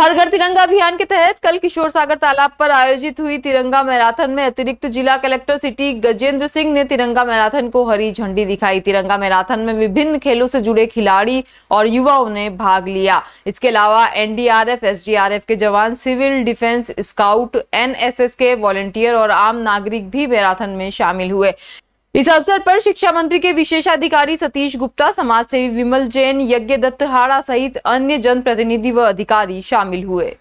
हर घर तिरंगा अभियान के तहत कल किशोर सागर तालाब पर आयोजित हुई तिरंगा मैराथन में अतिरिक्त जिला कलेक्टर सिटी गजेंद्र सिंह ने तिरंगा मैराथन को हरी झंडी दिखाई तिरंगा मैराथन में विभिन्न खेलों से जुड़े खिलाड़ी और युवाओं ने भाग लिया इसके अलावा एनडीआरएफ एसडीआरएफ के जवान सिविल डिफेंस स्काउट एन के वॉलेंटियर और आम नागरिक भी मैराथन में शामिल हुए इस अवसर पर शिक्षा मंत्री के विशेषाधिकारी सतीश गुप्ता समाज सेवी विमल जैन यज्ञ दत्त हाड़ा सहित अन्य जनप्रतिनिधि व अधिकारी शामिल हुए